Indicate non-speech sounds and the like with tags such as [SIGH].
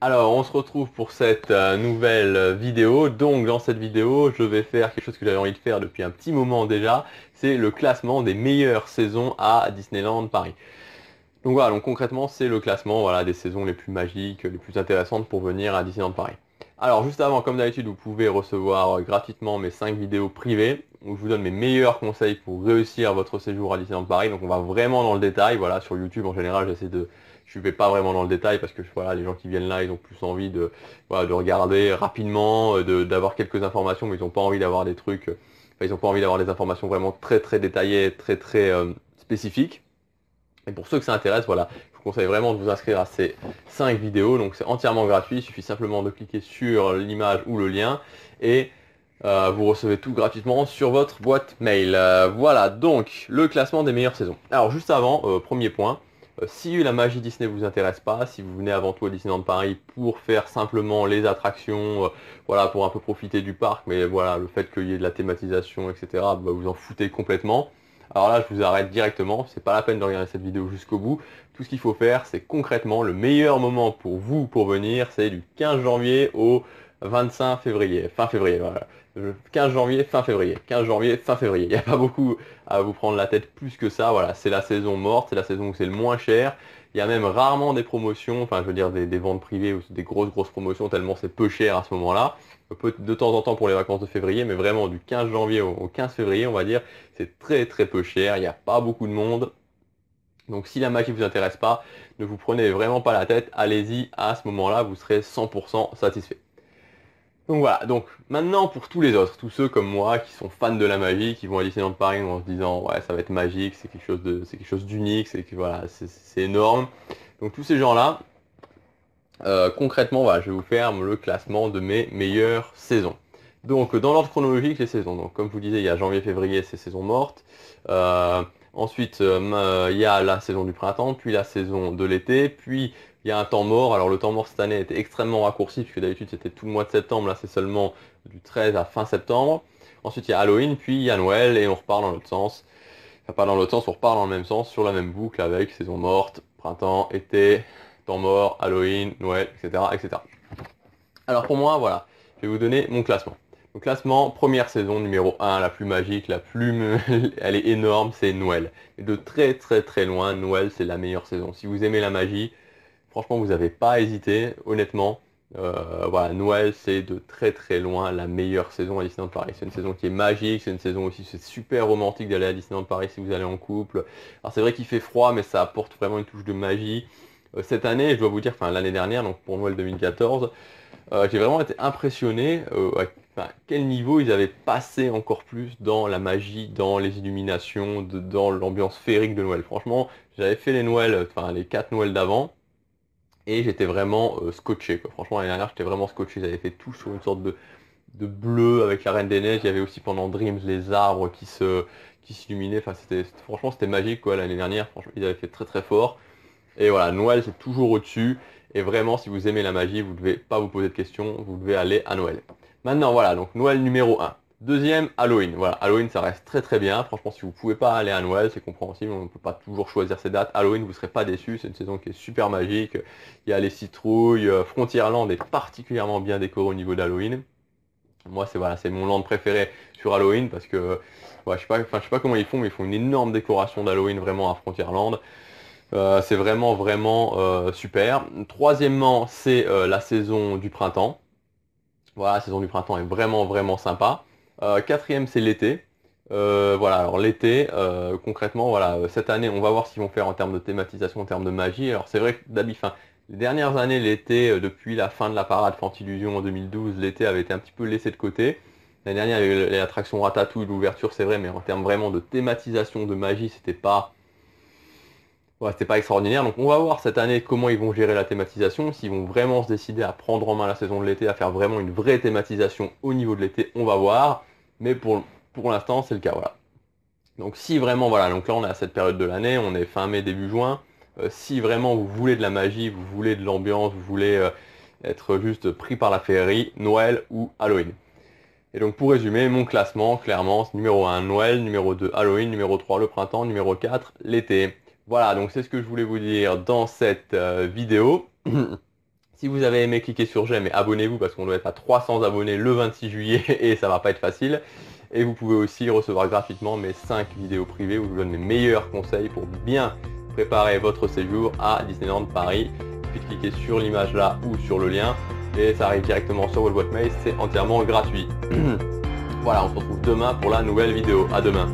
Alors, on se retrouve pour cette euh, nouvelle euh, vidéo. Donc, dans cette vidéo, je vais faire quelque chose que j'avais envie de faire depuis un petit moment déjà. C'est le classement des meilleures saisons à Disneyland Paris. Donc voilà, donc concrètement, c'est le classement voilà, des saisons les plus magiques, les plus intéressantes pour venir à Disneyland Paris. Alors, juste avant, comme d'habitude, vous pouvez recevoir euh, gratuitement mes 5 vidéos privées où je vous donne mes meilleurs conseils pour réussir votre séjour à Disneyland Paris. Donc, on va vraiment dans le détail. Voilà, sur YouTube, en général, j'essaie de je ne vais pas vraiment dans le détail parce que voilà, les gens qui viennent là, ils ont plus envie de, de regarder rapidement, euh, d'avoir quelques informations, mais ils n'ont pas envie d'avoir des trucs, euh, ils n'ont pas envie d'avoir des informations vraiment très très détaillées, très très euh, spécifiques. Et pour ceux que ça intéresse, voilà, je vous conseille vraiment de vous inscrire à ces 5 vidéos. Donc c'est entièrement gratuit, il suffit simplement de cliquer sur l'image ou le lien et vous recevez tout gratuitement sur votre boîte mail. voilà donc le classement des meilleures saisons. Alors juste avant, premier point, euh, si la magie Disney vous intéresse pas, si vous venez avant tout au Disneyland Paris pour faire simplement les attractions, euh, voilà, pour un peu profiter du parc, mais voilà, le fait qu'il y ait de la thématisation, etc., bah, vous en foutez complètement. Alors là, je vous arrête directement, c'est pas la peine de regarder cette vidéo jusqu'au bout. Tout ce qu'il faut faire, c'est concrètement le meilleur moment pour vous pour venir, c'est du 15 janvier au 25 février, fin février, voilà. 15 euh, janvier, fin février, 15 janvier, fin février. Il n'y a pas beaucoup à vous prendre la tête plus que ça. Voilà, c'est la saison morte, c'est la saison où c'est le moins cher. Il y a même rarement des promotions, enfin je veux dire des, ventes privées ou des grosses grosses promotions tellement c'est peu cher à ce moment-là. De temps en temps pour les vacances de février, mais vraiment du 15 janvier au 15 février, on va dire, c'est très très peu cher, il n'y a pas beaucoup de monde. Donc si la magie ne vous intéresse pas, ne vous prenez vraiment pas la tête, allez-y, à ce moment-là, vous serez 100% satisfait. Donc voilà, donc maintenant pour tous les autres, tous ceux comme moi qui sont fans de la magie, qui vont à Disneyland Paris en se disant ouais ça va être magique, c'est quelque chose de c'est quelque chose d'unique, c'est voilà, c'est énorme. Donc tous ces gens-là, euh, concrètement je vais vous faire le classement de mes meilleures saisons. Donc dans l'ordre chronologique les saisons. Donc comme je vous disais, il y a janvier-février, c'est saison morte. Euh, ensuite, euh, il y a la saison du printemps, puis la saison de l'été, puis il y a un temps mort. Alors le temps mort cette année était extrêmement raccourci puisque d'habitude c'était tout le mois de septembre. Là c'est seulement du 13 à fin septembre. Ensuite il y a Halloween, puis il y a Noël et on repart dans l'autre sens. Enfin pas dans l'autre sens, on repart dans le même sens sur la même boucle avec saison morte, printemps, été, temps mort, Halloween, Noël, etc. etc. Alors pour moi voilà, je vais vous donner mon classement. Mon classement, première saison numéro 1, la plus magique, la plus... [LAUGHS] elle est énorme, c'est Noël. Et de très très très loin, Noël c'est la meilleure saison. Si vous aimez la magie, Franchement, vous n'avez pas hésité, honnêtement. Euh, voilà, Noël, c'est de très très loin la meilleure saison à Disneyland Paris. C'est une saison qui est magique, c'est une saison aussi, c'est super romantique d'aller à Disneyland Paris si vous allez en couple. Alors c'est vrai qu'il fait froid, mais ça apporte vraiment une touche de magie. Euh, cette année, je dois vous dire, enfin l'année dernière, donc pour Noël 2014, euh, j'ai vraiment été impressionné à quel niveau ils avaient passé encore plus dans la magie, dans les illuminations, dans l'ambiance féerique de Noël. Franchement, j'avais fait les Noëls, enfin les quatre Noëls d'avant, et j'étais vraiment euh, scotché. Franchement, l'année dernière, j'étais vraiment scotché. Ils avaient fait tout sur une sorte de, de bleu avec la Reine des Neiges. Il y avait aussi pendant Dreams les arbres qui se qui s'illuminaient. Enfin, c'était franchement, c'était magique quoi l'année dernière. Franchement, ils avaient fait très très fort. Et voilà, Noël c'est toujours au-dessus. Et vraiment, si vous aimez la magie, vous ne devez pas vous poser de questions. Vous devez aller à Noël. Maintenant, voilà, donc Noël numéro 1. Deuxième, Halloween. Voilà, Halloween, ça reste très très bien. Franchement, si vous ne pouvez pas aller à Noël, c'est compréhensible. On ne peut pas toujours choisir ces dates. Halloween, vous ne serez pas déçus. C'est une saison qui est super magique. Il y a les citrouilles. Euh, Frontierland est particulièrement bien décoré au niveau d'Halloween. Moi, c'est mon land préféré sur Halloween parce que je sais sais pas comment ils font, mais ils font une énorme décoration d'Halloween vraiment à Frontierland. Euh, c'est vraiment vraiment euh, super. Troisièmement, c'est la saison du printemps. Voilà, la saison du printemps est vraiment vraiment sympa. Euh, quatrième, c'est l'été. Euh, voilà, alors l'été, euh, concrètement, voilà, cette année, on va voir ce qu'ils vont faire en termes de thématisation, en termes de magie. Alors c'est vrai que d'habitude, les dernières années, l'été, depuis la fin de la parade Fantillusion en 2012, l'été avait été un petit peu laissé de côté. L'année dernière, il y avait l'attraction Ratatouille, l'ouverture, c'est vrai, mais en termes vraiment de thématisation, de magie, c'était pas... c'était pas extraordinaire. Donc on va voir cette année comment ils vont gérer la thématisation, s'ils vont vraiment se décider à prendre en main la saison de l'été, à faire vraiment une vraie thématisation au niveau de l'été, on va voir mais pour, l'instant c'est le cas. Voilà. Donc si vraiment, voilà, donc là on est à cette période de l'année, on est fin mai, début juin, euh, si vraiment vous voulez de la magie, vous voulez de l'ambiance, vous voulez euh, être juste pris par la féerie, Noël ou Halloween. Et donc pour résumer, mon classement, clairement, numéro 1 Noël, numéro 2 Halloween, numéro 3 le printemps, numéro 4 l'été. Voilà, donc c'est ce que je voulais vous dire dans cette euh, vidéo. [CLEARS THROAT] Si vous avez aimé, cliquez sur j'aime et abonnez-vous parce qu'on doit être à 300 abonnés le 26 juillet [LAUGHS] et ça va pas être facile. Et vous pouvez aussi recevoir gratuitement mes 5 vidéos privées où je vous donne mes meilleurs conseils pour bien préparer votre séjour à Disneyland Paris. Puis cliquez sur l'image là ou sur le lien et ça arrive directement sur votre boîte mail, c'est entièrement gratuit. [CLEARS THROAT] voilà, on se retrouve demain pour la nouvelle vidéo. À demain.